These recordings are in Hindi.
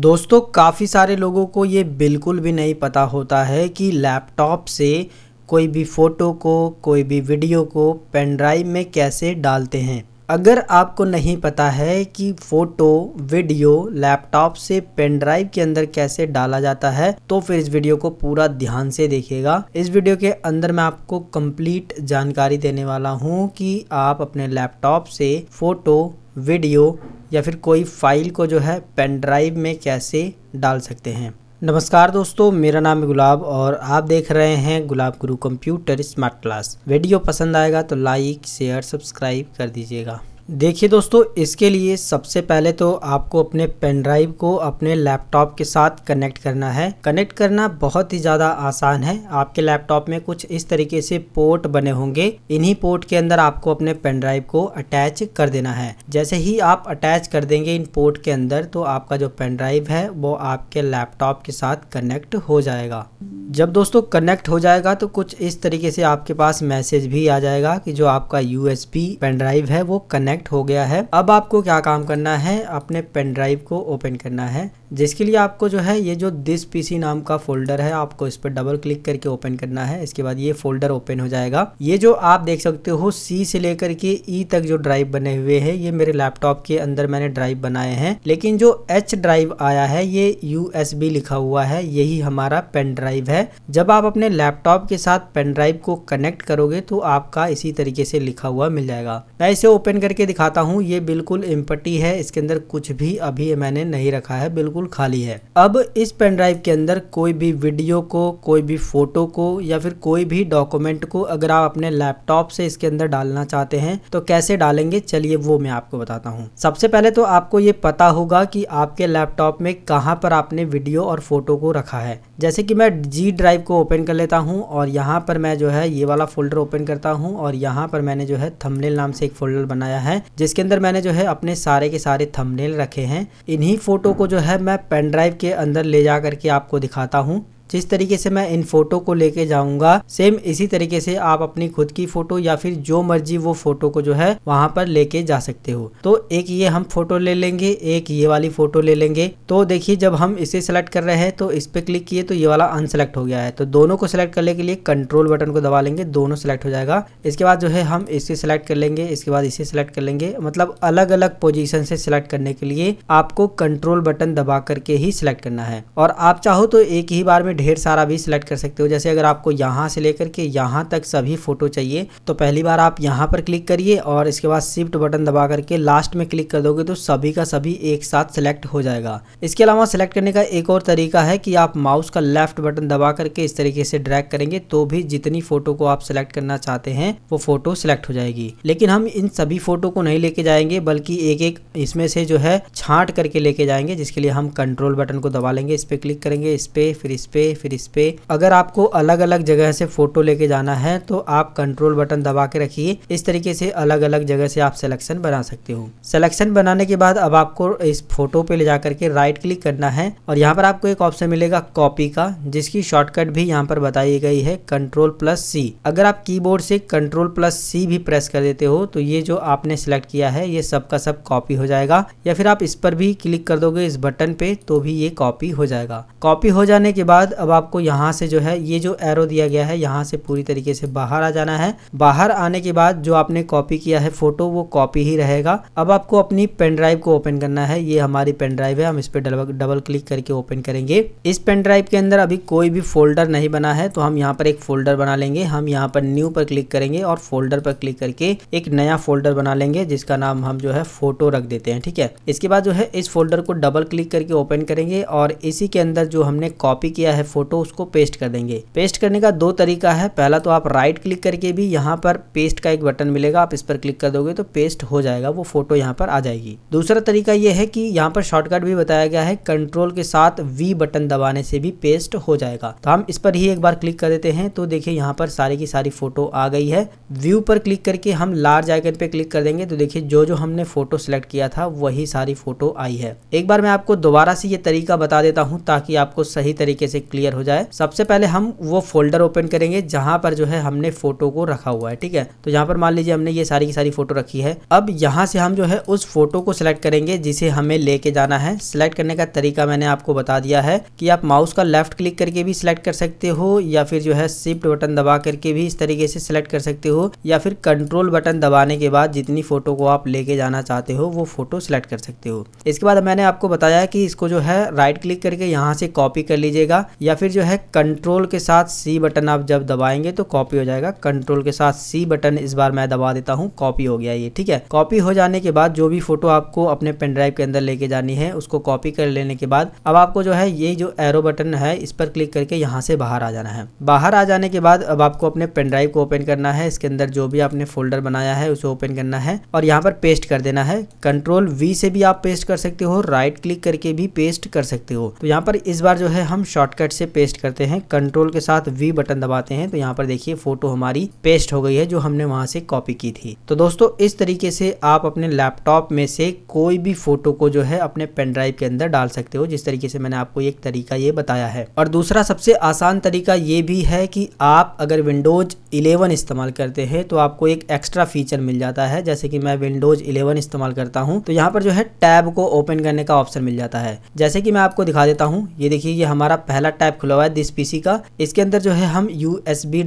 दोस्तों काफ़ी सारे लोगों को ये बिल्कुल भी नहीं पता होता है कि लैपटॉप से कोई भी फ़ोटो को कोई भी वीडियो को पेन ड्राइव में कैसे डालते हैं अगर आपको नहीं पता है कि फ़ोटो वीडियो लैपटॉप से पेन ड्राइव के अंदर कैसे डाला जाता है तो फिर इस वीडियो को पूरा ध्यान से देखिएगा इस वीडियो के अंदर मैं आपको कंप्लीट जानकारी देने वाला हूं कि आप अपने लैपटॉप से फ़ोटो वीडियो या फिर कोई फाइल को जो है पेन ड्राइव में कैसे डाल सकते हैं नमस्कार दोस्तों मेरा नाम है गुलाब और आप देख रहे हैं गुलाब गुरु कंप्यूटर स्मार्ट क्लास वीडियो पसंद आएगा तो लाइक शेयर सब्सक्राइब कर दीजिएगा देखिए दोस्तों इसके लिए सबसे पहले तो आपको अपने पेन ड्राइव को अपने लैपटॉप के साथ कनेक्ट करना है कनेक्ट करना बहुत ही ज़्यादा आसान है आपके लैपटॉप में कुछ इस तरीके से पोर्ट बने होंगे इन्हीं पोर्ट के अंदर आपको अपने पेन ड्राइव को अटैच कर देना है जैसे ही आप अटैच कर देंगे इन पोर्ट के अंदर तो आपका जो पेन ड्राइव है वो आपके लैपटॉप के साथ कनेक्ट हो जाएगा जब दोस्तों कनेक्ट हो जाएगा तो कुछ इस तरीके से आपके पास मैसेज भी आ जाएगा कि जो आपका यू पेन ड्राइव है वो कनेक्ट कनेक्ट हो गया है अब आपको क्या काम करना है अपने पेन ड्राइव को ओपन करना है जिसके लिए आपको जो है ये जो दिस पीसी नाम का फोल्डर है आपको इस पर डबल क्लिक करके ओपन करना है इसके बाद ये फोल्डर ओपन हो जाएगा ये जो आप देख सकते हो सी से लेकर के ई e तक जो ड्राइव बने हुए हैं ये मेरे लैपटॉप के अंदर मैंने ड्राइव बनाए हैं लेकिन जो एच ड्राइव आया है ये यू लिखा हुआ है यही हमारा पेन ड्राइव है जब आप अपने लैपटॉप के साथ पेन ड्राइव को कनेक्ट करोगे तो आपका इसी तरीके से लिखा हुआ मिल जाएगा मैं इसे ओपन करके दिखाता हूँ ये बिल्कुल इम्पटी है इसके अंदर कुछ भी अभी मैंने नहीं रखा है बिल्कुल बिल्कुल खाली है अब इस पेन ड्राइव के अंदर कोई भी वीडियो को कोई भी फोटो को या फिर कोई भी डॉक्यूमेंट को अगर आप अपने लैपटॉप से इसके अंदर डालना चाहते हैं तो कैसे डालेंगे चलिए वो मैं आपको बताता हूँ सबसे पहले तो आपको ये पता होगा कि आपके लैपटॉप में कहाँ पर आपने वीडियो और फोटो को रखा है जैसे कि मैं जी ड्राइव को ओपन कर लेता हूँ और यहाँ पर मैं जो है ये वाला फोल्डर ओपन करता हूँ और यहाँ पर मैंने जो है थंबनेल नाम से एक फोल्डर बनाया है जिसके अंदर मैंने जो है अपने सारे के सारे थंबनेल रखे हैं इन्हीं फोटो को जो है मैं पेन ड्राइव के अंदर ले जा करके आपको दिखाता हूँ जिस तरीके से मैं इन फोटो को लेके जाऊंगा सेम इसी तरीके से आप अपनी खुद की फोटो या फिर जो मर्जी वो फोटो को जो है वहां पर लेके जा सकते हो तो एक ये हम फोटो ले लेंगे एक ये वाली फोटो ले लेंगे तो देखिए जब हम इसे सेलेक्ट कर रहे हैं तो इस पे क्लिक किए तो ये वाला अनसेलेक्ट हो गया है तो दोनों को सिलेक्ट करने के लिए कंट्रोल बटन को दबा लेंगे दोनों सेलेक्ट हो जाएगा इसके बाद जो है हम इसे सिलेक्ट कर लेंगे इसके बाद इसे सिलेक्ट कर लेंगे मतलब अलग अलग पोजिशन से सिलेक्ट करने के लिए आपको कंट्रोल बटन दबा करके ही सिलेक्ट करना है और आप चाहो तो एक ही बार में में ढेर सारा भी सिलेक्ट कर सकते हो जैसे अगर आपको यहाँ से लेकर के यहाँ तक सभी फोटो चाहिए तो पहली बार आप यहाँ पर क्लिक करिए और इसके बाद शिफ्ट बटन दबा करके लास्ट में क्लिक कर दोगे तो सभी का सभी एक साथ सिलेक्ट हो जाएगा इसके अलावा सिलेक्ट करने का एक और तरीका है कि आप माउस का लेफ्ट बटन दबा करके इस तरीके से ड्रैग करेंगे तो भी जितनी फोटो को आप सिलेक्ट करना चाहते हैं वो फोटो सिलेक्ट हो जाएगी लेकिन हम इन सभी फोटो को नहीं लेके जाएंगे बल्कि एक एक इसमें से जो है छांट करके लेके जाएंगे जिसके लिए हम कंट्रोल बटन को दबा लेंगे इस पर क्लिक करेंगे इस पर फिर इस पर पे फिर इस पे अगर आपको अलग अलग जगह से फोटो लेके जाना है तो आप कंट्रोल बटन दबा के रखिए इस तरीके से अलग अलग जगह से आप सिलेक्शन बना सकते हो सिलेक्शन बनाने के बाद अब आपको इस फोटो पे ले जाकर के राइट क्लिक करना है और यहाँ पर आपको एक ऑप्शन मिलेगा कॉपी का जिसकी शॉर्टकट भी यहाँ पर बताई गई है कंट्रोल प्लस सी अगर आप कीबोर्ड से कंट्रोल प्लस सी भी प्रेस कर देते हो तो ये जो आपने सिलेक्ट किया है ये सब का सब कॉपी हो जाएगा या फिर आप इस पर भी क्लिक कर दोगे इस बटन पे तो भी ये कॉपी हो जाएगा कॉपी हो जाने के बाद अब आपको यहाँ से जो है ये जो एरो दिया गया है यहाँ से पूरी तरीके से बाहर आ जाना है बाहर आने के बाद जो आपने कॉपी किया है फोटो वो कॉपी ही रहेगा अब आपको अपनी पेन ड्राइव को ओपन करना है ये हमारी पेन ड्राइव है हम इस पर डबल डबल क्लिक करके ओपन करेंगे इस पेन ड्राइव के अंदर अभी कोई भी फोल्डर नहीं बना है तो हम यहाँ पर एक फोल्डर बना लेंगे हम यहाँ पर न्यू पर क्लिक करेंगे और फोल्डर पर क्लिक करके एक नया फोल्डर बना लेंगे जिसका नाम हम जो है फोटो रख देते हैं ठीक है इसके बाद जो है इस फोल्डर को डबल क्लिक करके ओपन करेंगे और इसी के अंदर जो हमने कॉपी किया है है फोटो उसको पेस्ट कर देंगे पेस्ट करने का दो तरीका है पहला तो आप राइट क्लिक करके भी यहाँ पर पेस्ट का एक बटन मिलेगा आप इस पर क्लिक कर दोगे तो पेस्ट हो जाएगा वो फोटो यहाँ पर आ जाएगी दूसरा तरीका ये है कि यहाँ पर शॉर्टकट भी बताया गया है कंट्रोल के साथ वी बटन दबाने से भी पेस्ट हो जाएगा तो हम इस पर ही एक बार क्लिक कर देते हैं तो देखिये यहाँ पर सारी की सारी फोटो आ गई है व्यू पर क्लिक करके हम लार्ज आइकन पे क्लिक कर देंगे तो देखिए जो जो हमने फोटो सेलेक्ट किया था वही सारी फोटो आई है एक बार मैं आपको दोबारा से ये तरीका बता देता हूँ ताकि आपको सही तरीके से क्लियर हो जाए सबसे पहले हम वो फोल्डर ओपन करेंगे जहाँ पर जो है हमने फोटो को रखा हुआ है ठीक है तो यहाँ पर मान लीजिए हमने ये सारी की सारी फोटो रखी है अब यहाँ से हम जो है उस फोटो को सिलेक्ट करेंगे जिसे हमें लेके जाना है सिलेक्ट करने का तरीका मैंने आपको बता दिया है कि आप माउस का लेफ्ट क्लिक करके भी सिलेक्ट कर सकते हो या फिर जो है शिफ्ट बटन दबा करके भी इस तरीके से सिलेक्ट कर सकते हो या फिर कंट्रोल बटन दबाने के बाद जितनी फोटो को आप लेके जाना चाहते हो वो फोटो सिलेक्ट कर सकते हो इसके बाद मैंने आपको बताया कि इसको जो है राइट क्लिक करके यहाँ से कॉपी कर लीजिएगा या फिर जो है कंट्रोल के साथ सी बटन आप जब दबाएंगे तो कॉपी हो जाएगा कंट्रोल के साथ सी बटन इस बार मैं दबा देता हूँ कॉपी हो गया ये ठीक है कॉपी हो जाने के बाद जो भी फोटो आपको अपने पेन ड्राइव के अंदर लेके जानी है उसको कॉपी कर लेने के बाद अब आपको जो है ये जो एरो बटन है इस पर क्लिक करके यहाँ से बाहर आ जाना है बाहर आ जाने के बाद अब आपको अपने पेन ड्राइव को ओपन करना है इसके अंदर जो भी आपने फोल्डर बनाया है उसे ओपन करना है और यहाँ पर पेस्ट कर देना है कंट्रोल वी से भी आप पेस्ट कर सकते हो राइट क्लिक करके भी पेस्ट कर सकते हो तो यहाँ पर इस बार जो है हम शॉर्टकट साइड से पेस्ट करते हैं कंट्रोल के साथ वी बटन दबाते हैं तो यहाँ पर देखिए फोटो हमारी पेस्ट हो गई है जो हमने वहाँ से कॉपी की थी तो दोस्तों इस तरीके से आप अपने लैपटॉप में से कोई भी फोटो को जो है अपने पेन ड्राइव के अंदर डाल सकते हो जिस तरीके से मैंने आपको एक तरीका ये बताया है और दूसरा सबसे आसान तरीका ये भी है कि आप अगर विंडोज इलेवन इस्तेमाल करते हैं तो आपको एक एक्स्ट्रा फीचर मिल जाता है जैसे कि मैं विंडोज इलेवन इस्तेमाल करता हूँ तो यहाँ पर जो है टैब को ओपन करने का ऑप्शन मिल जाता है जैसे कि मैं आपको दिखा देता हूँ ये देखिए ये हमारा पहला टैब खुला हुआ है दिस पीसी का इसके अंदर जो है हम यू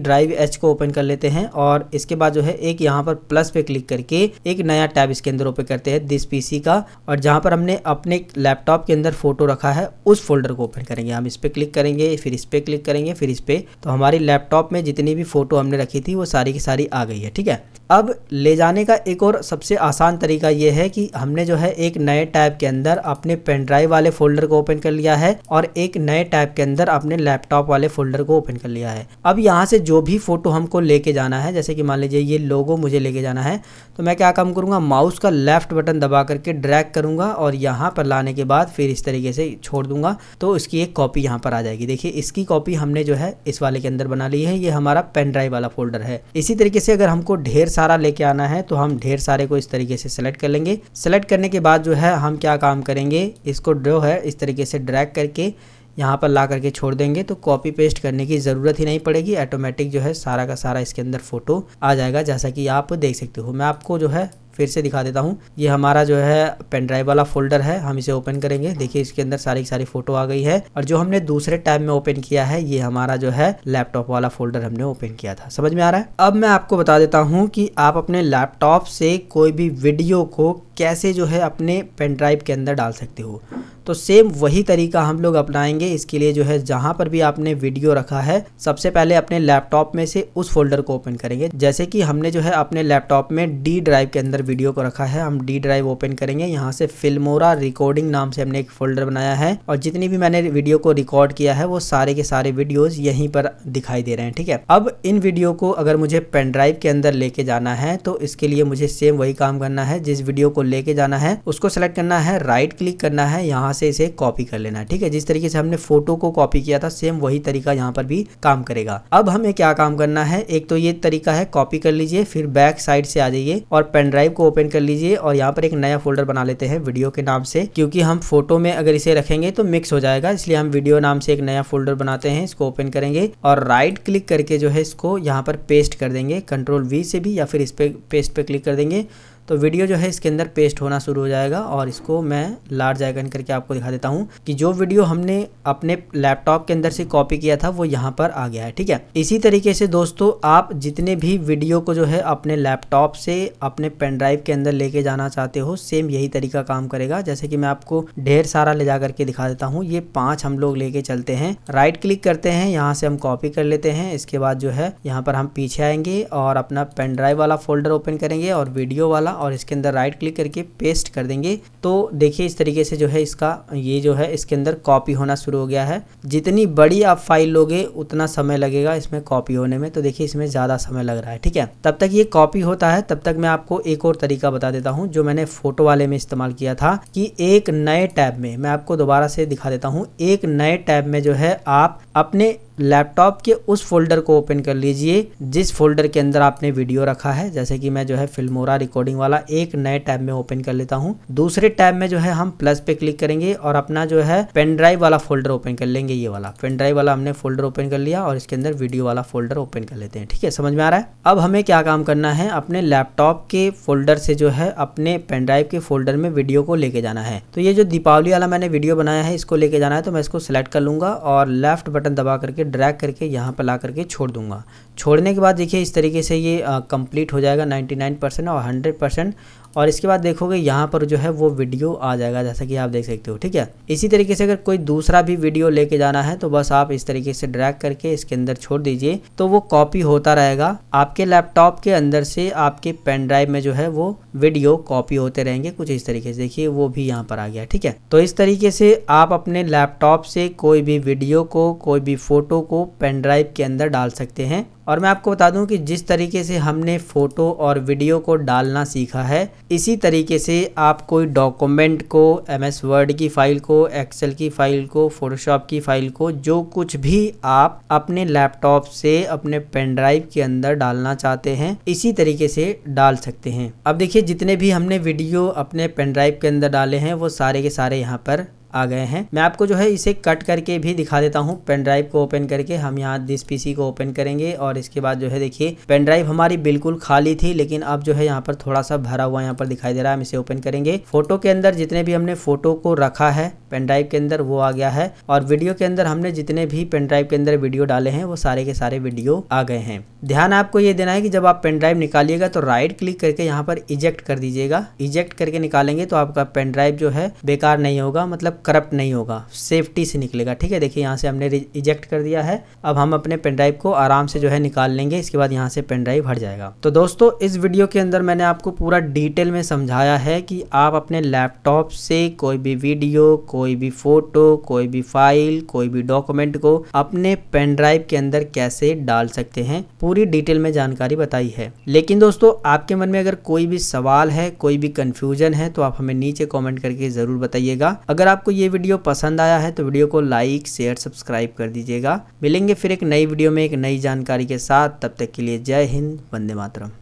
ड्राइव एच को ओपन कर लेते हैं और इसके बाद जो है एक यहाँ पर प्लस पे क्लिक करके एक नया टैब इसके अंदर ओपन करते हैं दिस पीसी का और जहाँ पर हमने अपने लैपटॉप के अंदर फोटो रखा है उस फोल्डर को ओपन करेंगे हम इस पर क्लिक करेंगे फिर इस पर क्लिक करेंगे फिर इस पर तो हमारी लैपटॉप में जितनी भी फोटो हमने रखी थी वो सारी की सारी आ गई है ठीक है अब ले जाने का एक और सबसे आसान तरीका ये है कि हमने जो है एक नए टैब के अंदर अपने पेन ड्राइव वाले फोल्डर को ओपन कर लिया है और एक नए टैब के अंदर अपने लैपटॉप वाले फोल्डर को ओपन कर लिया है अब यहाँ से जो भी फ़ोटो हमको लेके जाना है जैसे कि मान लीजिए ये लोगो मुझे लेके जाना है तो मैं क्या काम करूँगा माउस का लेफ्ट बटन दबा करके ड्रैक करूँगा और यहाँ पर लाने के बाद फिर इस तरीके से छोड़ दूंगा तो इसकी एक कॉपी यहाँ पर आ जाएगी देखिए इसकी कॉपी हमने जो है इस वाले के अंदर बना ली है ये हमारा पेन ड्राइव वाला फोल्डर है इसी तरीके से अगर हमको ढेर सारा लेके आना है तो हम ढेर सारे को इस तरीके से सेलेक्ट कर लेंगे सेलेक्ट करने के बाद जो है हम क्या काम करेंगे इसको ड्रो है इस तरीके से ड्रैग करके यहाँ पर ला करके छोड़ देंगे तो कॉपी पेस्ट करने की ज़रूरत ही नहीं पड़ेगी ऑटोमेटिक जो है सारा का सारा इसके अंदर फोटो आ जाएगा जैसा कि आप देख सकते हो मैं आपको जो है फिर से दिखा देता हूँ ये हमारा जो है पेन ड्राइव वाला फोल्डर है हम इसे ओपन करेंगे देखिए इसके अंदर सारी की सारी फोटो आ गई है और जो हमने दूसरे टैब में ओपन किया है ये हमारा जो है लैपटॉप वाला फोल्डर हमने ओपन किया था समझ में आ रहा है अब मैं आपको बता देता हूँ कि आप अपने लैपटॉप से कोई भी वीडियो को कैसे जो है अपने पेन ड्राइव के अंदर डाल सकते हो तो सेम वही तरीका हम लोग अपनाएंगे इसके लिए जो है जहाँ पर भी आपने वीडियो रखा है सबसे पहले अपने लैपटॉप में से उस फोल्डर को ओपन करेंगे जैसे कि हमने जो है अपने लैपटॉप में डी ड्राइव के अंदर वीडियो को रखा है हम डी ड्राइव ओपन करेंगे यहाँ से फिल्मोरा रिकॉर्डिंग नाम से हमने एक फोल्डर बनाया है और जितनी भी मैंने वीडियो को रिकॉर्ड किया है वो सारे के सारे वीडियोज यहीं पर दिखाई दे रहे हैं ठीक है अब इन वीडियो को अगर मुझे पेन ड्राइव के अंदर लेके जाना है तो इसके लिए मुझे सेम वही काम करना है जिस वीडियो को लेके जाना है उसको सेलेक्ट करना है राइट क्लिक करना है यहाँ से इसे कॉपी कर लेना है ठीक है जिस तरीके से हमने फोटो को कॉपी किया था सेम वही तरीका यहाँ पर भी काम करेगा अब हमें क्या काम करना है एक तो ये तरीका है कॉपी कर लीजिए फिर बैक साइड से आ जाइए और पेन ड्राइव को ओपन कर लीजिए और यहाँ पर एक नया फोल्डर बना लेते हैं वीडियो के नाम से क्योंकि हम फोटो में अगर इसे रखेंगे तो मिक्स हो जाएगा इसलिए हम वीडियो नाम से एक नया फोल्डर बनाते हैं इसको ओपन करेंगे और राइट क्लिक करके जो है इसको यहाँ पर पेस्ट कर देंगे कंट्रोल वी से भी या फिर इस पे पेस्ट पे क्लिक कर देंगे तो वीडियो जो है इसके अंदर पेस्ट होना शुरू हो जाएगा और इसको मैं लार्ज आइकन करके आपको दिखा देता हूँ कि जो वीडियो हमने अपने लैपटॉप के अंदर से कॉपी किया था वो यहाँ पर आ गया है ठीक है इसी तरीके से दोस्तों आप जितने भी वीडियो को जो है अपने लैपटॉप से अपने पेनड्राइव के अंदर लेके जाना चाहते हो सेम यही तरीका काम करेगा जैसे कि मैं आपको ढेर सारा ले जा करके दिखा देता हूँ ये पाँच हम लोग लेके चलते हैं राइट क्लिक करते हैं यहाँ से हम कॉपी कर लेते हैं इसके बाद जो है यहाँ पर हम पीछे आएंगे और अपना पेनड्राइव वाला फोल्डर ओपन करेंगे और वीडियो वाला और इसके अंदर राइट क्लिक करके पेस्ट कर देंगे तो देखिए इस तरीके से जो है इसका ये जो है इसके अंदर कॉपी होना शुरू हो गया है जितनी बड़ी आप फाइल लोगे उतना समय लगेगा इसमें कॉपी होने में तो देखिए इसमें ज़्यादा समय लग रहा है ठीक है तब तक ये कॉपी होता है तब तक मैं आपको एक और तरीका बता देता हूँ जो मैंने फोटो वाले में इस्तेमाल किया था कि एक नए टैब में मैं आपको दोबारा से दिखा देता हूँ एक नए टैब में जो है आप अपने लैपटॉप के उस फोल्डर को ओपन कर लीजिए जिस फोल्डर के अंदर आपने वीडियो रखा है जैसे कि मैं जो है फिल्मोरा रिकॉर्डिंग वाला एक नए टैब में ओपन कर लेता हूँ दूसरे टैब में जो है हम प्लस पे क्लिक करेंगे और अपना जो है पेन ड्राइव वाला फोल्डर ओपन कर लेंगे ये वाला पेन ड्राइव वाला हमने फोल्डर ओपन कर लिया और इसके अंदर वीडियो वाला फोल्डर ओपन कर लेते हैं ठीक है समझ में आ रहा है अब हमें क्या काम करना है अपने लैपटॉप के फोल्डर से जो है अपने पेन ड्राइव के फोल्डर में वीडियो को लेके जाना है तो ये जो दीपावली वाला मैंने वीडियो बनाया है इसको लेके जाना है तो मैं इसको सिलेक्ट कर लूंगा और लेफ्ट बटन दबा करके ड्रैग करके यहाँ पर ला करके छोड़ दूंगा छोड़ने के बाद देखिए इस तरीके से ये कंप्लीट हो जाएगा 99 परसेंट और 100 परसेंट और इसके बाद देखोगे यहाँ पर जो है वो वीडियो आ जाएगा जैसा कि आप देख सकते हो ठीक है इसी तरीके से अगर कोई दूसरा भी वीडियो लेके जाना है तो बस आप इस तरीके से ड्रैग करके इसके अंदर छोड़ दीजिए तो वो कॉपी होता रहेगा आपके लैपटॉप के अंदर से आपके पेन ड्राइव में जो है वो वीडियो कॉपी होते रहेंगे कुछ इस तरीके से देखिए वो भी यहाँ पर आ गया ठीक है तो इस तरीके से आप अपने लैपटॉप से कोई भी वीडियो को कोई भी फोटो को पेन ड्राइव के अंदर डाल सकते हैं और मैं आपको बता दूं कि जिस तरीके से हमने फ़ोटो और वीडियो को डालना सीखा है इसी तरीके से आप कोई डॉक्यूमेंट को एम एस वर्ड की फ़ाइल को एक्सेल की फ़ाइल को फ़ोटोशॉप की फ़ाइल को जो कुछ भी आप अपने लैपटॉप से अपने पेन ड्राइव के अंदर डालना चाहते हैं इसी तरीके से डाल सकते हैं अब देखिए जितने भी हमने वीडियो अपने पेन ड्राइव के अंदर डाले हैं वो सारे के सारे यहाँ पर आ गए हैं मैं आपको जो है इसे कट करके भी दिखा देता हूँ पेन ड्राइव को ओपन करके हम यहाँ दिस पीसी को ओपन करेंगे और इसके बाद जो है देखिए पेन ड्राइव हमारी बिल्कुल खाली थी लेकिन अब जो है यहाँ पर थोड़ा सा भरा हुआ यहाँ पर दिखाई दे रहा है हम इसे ओपन करेंगे फोटो के अंदर जितने भी हमने फोटो को रखा है पेन ड्राइव के अंदर वो आ गया है और वीडियो के अंदर हमने जितने भी पेन ड्राइव के अंदर वीडियो डाले हैं वो सारे के सारे वीडियो आ गए हैं ध्यान आपको ये देना है कि जब आप पेन ड्राइव निकालिएगा तो राइट क्लिक करके यहाँ पर इजेक्ट कर दीजिएगा इजेक्ट करके निकालेंगे तो आपका पेन ड्राइव जो है बेकार नहीं होगा मतलब करप्ट नहीं होगा सेफ्टी से निकलेगा ठीक है देखिए यहाँ से हमने इजेक्ट कर दिया है अब हम अपने पेन ड्राइव को आराम से जो है निकाल लेंगे इसके बाद यहाँ से पेन ड्राइव हट जाएगा तो दोस्तों इस वीडियो के अंदर मैंने आपको पूरा डिटेल में समझाया है कि आप अपने लैपटॉप से कोई भी वीडियो कोई भी फोटो कोई भी फाइल कोई भी डॉक्यूमेंट को अपने पेन ड्राइव के अंदर कैसे डाल सकते हैं पूरी डिटेल में जानकारी बताई है लेकिन दोस्तों आपके मन में अगर कोई भी सवाल है कोई भी कंफ्यूजन है तो आप हमें नीचे कॉमेंट करके जरूर बताइएगा अगर आपको ये वीडियो पसंद आया है तो वीडियो को लाइक शेयर सब्सक्राइब कर दीजिएगा मिलेंगे फिर एक नई वीडियो में एक नई जानकारी के साथ तब तक के लिए जय हिंद वंदे मातरम